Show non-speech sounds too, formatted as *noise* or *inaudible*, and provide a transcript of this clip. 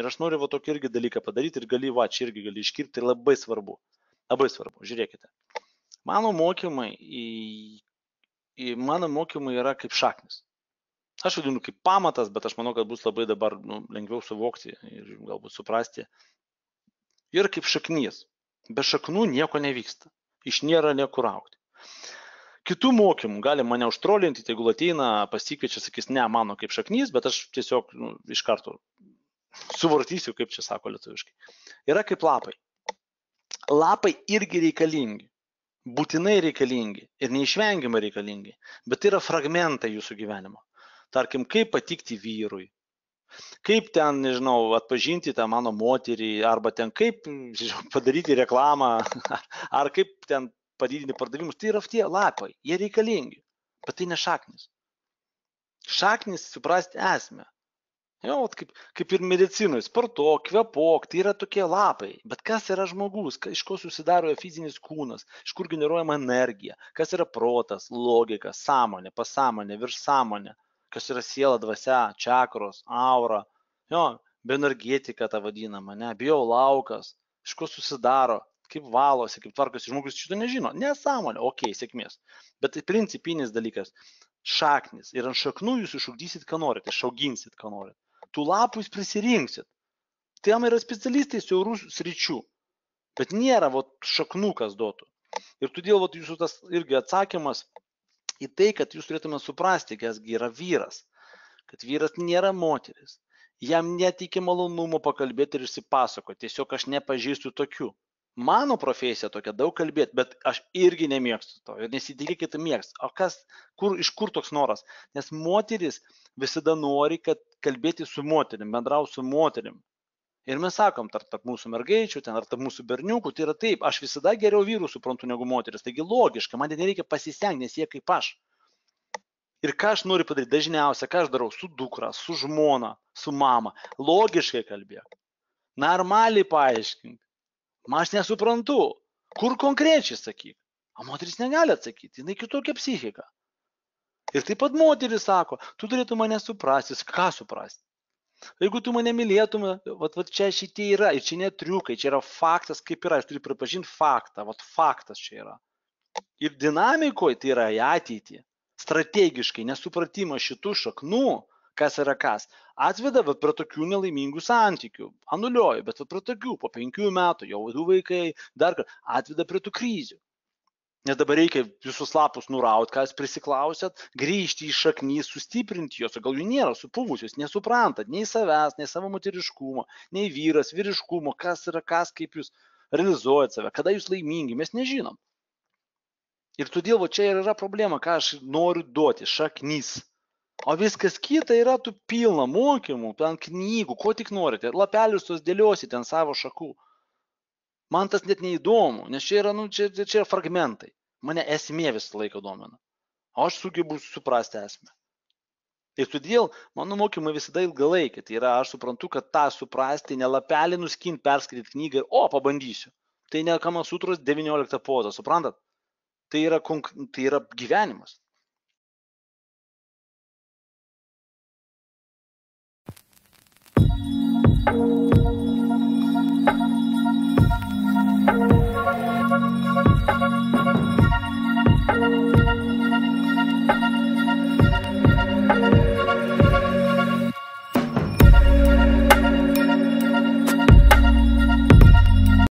Ir aš noriu va tokį irgi dalyką padaryti ir gali va čia irgi gali iškirpti, tai labai svarbu. Labai svarbu, žiūrėkite. Mano mokymai, į, į mano mokymai yra kaip šaknis. Aš vadinu kaip pamatas, bet aš manau, kad bus labai dabar nu, lengviau suvokti ir galbūt suprasti. Ir kaip šaknys. Be šaknų nieko nevyksta. Iš nėra niekur aukti. Kitų mokymų gali mane užtrolinti, jeigu ateina, pasikviečia, sakys, ne mano kaip šaknys, bet aš tiesiog nu, iš karto suvartysiu, kaip čia sako lietuviškai, yra kaip lapai. Lapai irgi reikalingi, būtinai reikalingi ir neišvengiamai reikalingi, bet tai yra fragmentai jūsų gyvenimo. Tarkim, kaip patikti vyrui, kaip ten, nežinau, atpažinti tą mano moterį, arba ten kaip žinau, padaryti reklamą, *laughs* ar kaip ten padidinti pardavimus, tai yra tie lapai, jie reikalingi, bet tai ne šaknis. Šaknis suprasti esmę. Jo, vat kaip, kaip ir medicinoje, sportuok, kvepok, tai yra tokie lapai. Bet kas yra žmogus, ka- iš ko susidaro jo fizinis kūnas, iš kur generuojama energija, kas yra protas, logika, sąmonė, pasąmonė, viršsąmonė, kas yra siela, dvasia, čakros, aura, jo, bioenergetika ta vadinama, ne, biolaukas, iš ko susidaro, kaip valosi, kaip tvarkosi žmogus, šito nežino. Nesąmonė, okei, sėkmės. Bet tai principinis dalykas. Šaknis. Ir ant šaknų jūs išugdysit, ką norite, išauginsit, ką norite tų lapų jūs prisirinksit. Tam yra specialistai siaurų sričių, bet nėra vat, šaknų, kas duotų. Ir todėl vat, jūsų tas irgi atsakymas į tai, kad jūs turėtume suprasti, kasgi yra vyras, kad vyras nėra moteris. Jam netikė malonumo pakalbėti ir išsipasako, tiesiog aš nepažįstu tokių. Mano profesija tokia daug kalbėti, bet aš irgi nemėgstu to ir nesitikėkit mėgst. O kas, kur, iš kur toks noras? Nes moteris visada nori, kad kalbėti su moterim, bendrau su moterim. Ir mes sakom, tarp, tarp mūsų mergaičių, ten, ar tarp mūsų berniukų, tai yra taip, aš visada geriau vyrų suprantu negu moteris. Taigi logiška, man nereikia pasistengti, nes jie kaip aš. Ir ką aš noriu padaryti, dažniausia, ką aš darau su dukra, su žmona, su mama. Logiškai kalbėk. Normaliai paaiškink. Aš nesuprantu, kur konkrečiai sakyk. O moteris negali atsakyti, jinai kitokia psichika. Ir taip pat moteris sako, tu turėtum mane suprasti, ką suprasti. Jeigu tu mane mylėtum, vat, vat čia šitie yra, ir čia netriukai, čia yra faktas, kaip yra, aš turiu pripažinti faktą, vat faktas čia yra. Ir dinamikoje tai yra į ateitį, strategiškai, nesupratimas šitų šaknų kas yra kas. Atveda bet prie tokių nelaimingų santykių, anuliuoju, bet prie tokių, po penkių metų jau du vaikai, dar kartą, atveda prie tų kryzių. Nes dabar reikia visus lapus nurauti, ką jūs prisiklausėt, grįžti į šaknį, sustiprinti jos, gal jų nėra supuvusios, nesuprantat nei savęs, nei savo moteriškumo, nei vyras, vyriškumo, kas yra kas, kaip jūs realizuojat save, kada jūs laimingi, mes nežinom. Ir todėl va čia ir yra problema, ką aš noriu duoti, šaknys O viskas kita yra, tu pilna mokymų, ten knygų, ko tik norite, lapelius tos dėliosi ten savo šakų. Man tas net neįdomu, nes čia yra, nu, čia, čia yra fragmentai. Mane esmė visą laiką domina. O aš sugebu suprasti esmę. Ir todėl mano mokymai visada ilgalaikiai. Tai yra, aš suprantu, kad tą suprasti, ne lapelį nuskinti, perskaityti knygą, o pabandysiu. Tai ne kamasutros 19 podas, suprantat? Tai yra, tai yra gyvenimas.